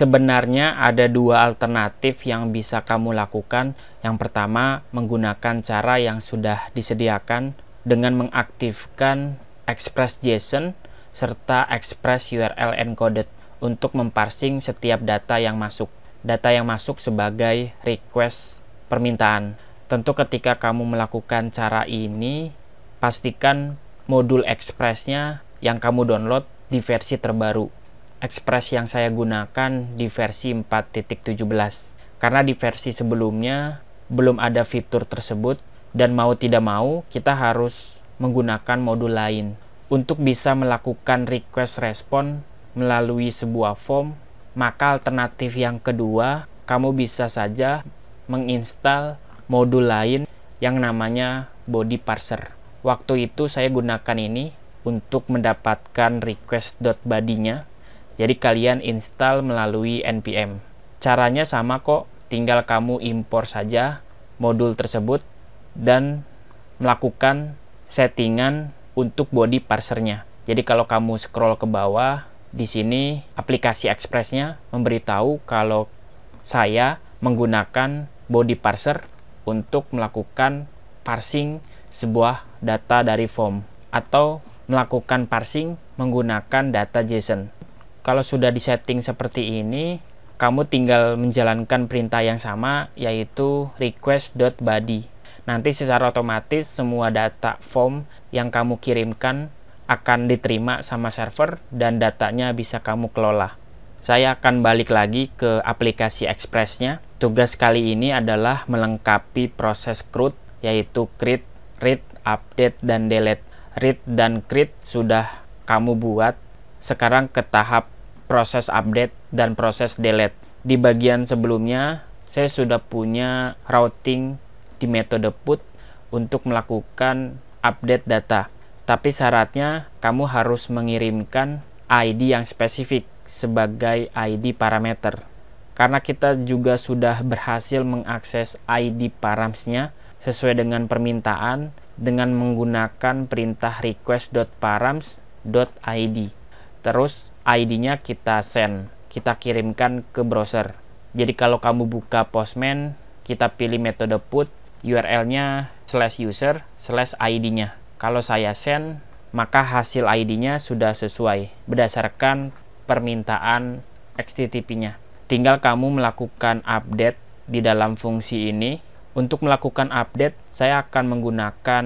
Sebenarnya ada dua alternatif yang bisa kamu lakukan. Yang pertama, menggunakan cara yang sudah disediakan dengan mengaktifkan Express JSON serta Express URL encoded untuk memparsing setiap data yang masuk. Data yang masuk sebagai request permintaan. Tentu ketika kamu melakukan cara ini, pastikan modul Expressnya yang kamu download di versi terbaru Express yang saya gunakan di versi 4.17 karena di versi sebelumnya belum ada fitur tersebut dan mau tidak mau kita harus menggunakan modul lain untuk bisa melakukan request respon melalui sebuah form maka alternatif yang kedua kamu bisa saja menginstal modul lain yang namanya body parser waktu itu saya gunakan ini untuk mendapatkan request.body-nya jadi kalian install melalui npm. Caranya sama kok, tinggal kamu impor saja modul tersebut dan melakukan settingan untuk body parsernya. Jadi kalau kamu scroll ke bawah, di sini aplikasi Expressnya memberitahu kalau saya menggunakan body parser untuk melakukan parsing sebuah data dari form atau melakukan parsing menggunakan data JSON kalau sudah disetting seperti ini kamu tinggal menjalankan perintah yang sama yaitu request.body. Nanti secara otomatis semua data form yang kamu kirimkan akan diterima sama server dan datanya bisa kamu kelola. Saya akan balik lagi ke aplikasi Expressnya. Tugas kali ini adalah melengkapi proses CRUD yaitu create, read, update, dan delete. Read dan create sudah kamu buat sekarang ke tahap proses update dan proses delete. Di bagian sebelumnya, saya sudah punya routing di metode put untuk melakukan update data. Tapi syaratnya kamu harus mengirimkan ID yang spesifik sebagai ID parameter. Karena kita juga sudah berhasil mengakses ID params-nya sesuai dengan permintaan dengan menggunakan perintah request.params.id terus ID-nya kita send kita kirimkan ke browser jadi kalau kamu buka postman kita pilih metode put URL-nya slash user slash ID-nya kalau saya send maka hasil ID-nya sudah sesuai berdasarkan permintaan HTTP-nya tinggal kamu melakukan update di dalam fungsi ini untuk melakukan update saya akan menggunakan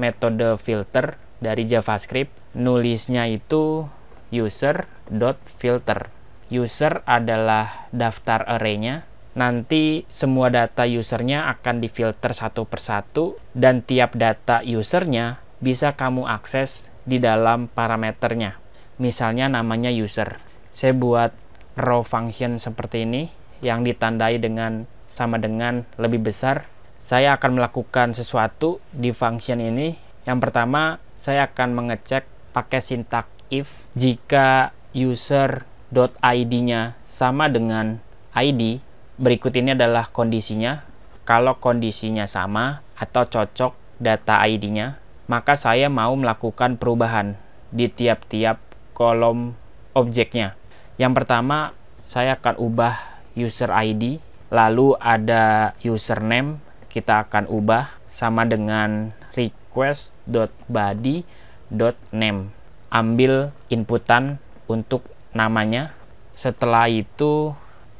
metode filter dari JavaScript nulisnya itu user dot filter User adalah daftar arraynya. Nanti semua data usernya akan difilter satu persatu dan tiap data usernya bisa kamu akses di dalam parameternya. Misalnya namanya user. Saya buat row function seperti ini yang ditandai dengan sama dengan lebih besar. Saya akan melakukan sesuatu di function ini. Yang pertama, saya akan mengecek pakai sintak if jika user id nya sama dengan ID, berikut ini adalah kondisinya. Kalau kondisinya sama atau cocok data ID-nya, maka saya mau melakukan perubahan di tiap-tiap kolom objeknya. Yang pertama, saya akan ubah user ID, lalu ada username, kita akan ubah sama dengan request.body.name ambil inputan untuk namanya setelah itu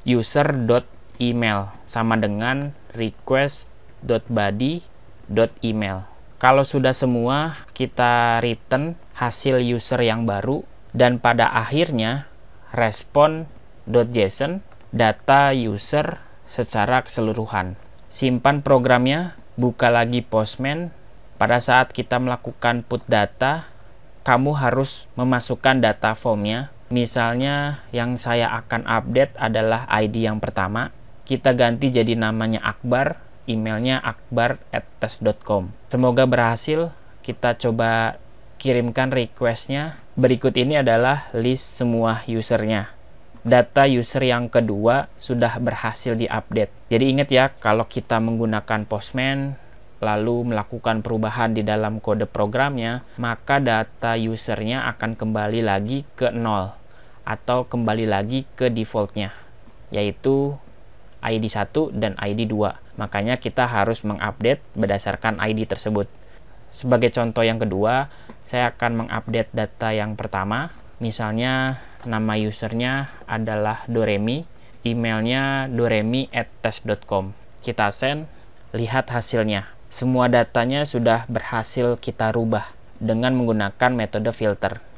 user.email sama dengan request.body.email kalau sudah semua kita return hasil user yang baru dan pada akhirnya respon.json data user secara keseluruhan simpan programnya buka lagi postman pada saat kita melakukan put data kamu harus memasukkan data formnya. Misalnya yang saya akan update adalah ID yang pertama. Kita ganti jadi namanya Akbar, emailnya Akbar@test.com. Semoga berhasil. Kita coba kirimkan requestnya. Berikut ini adalah list semua usernya. Data user yang kedua sudah berhasil diupdate. Jadi ingat ya, kalau kita menggunakan Postman, lalu melakukan perubahan di dalam kode programnya, maka data usernya akan kembali lagi ke nol atau kembali lagi ke defaultnya, yaitu ID 1 dan ID 2. Makanya kita harus mengupdate berdasarkan ID tersebut. Sebagai contoh yang kedua, saya akan mengupdate data yang pertama. Misalnya nama usernya adalah Doremi, emailnya doremi@test.com. Kita send, lihat hasilnya semua datanya sudah berhasil kita rubah dengan menggunakan metode filter.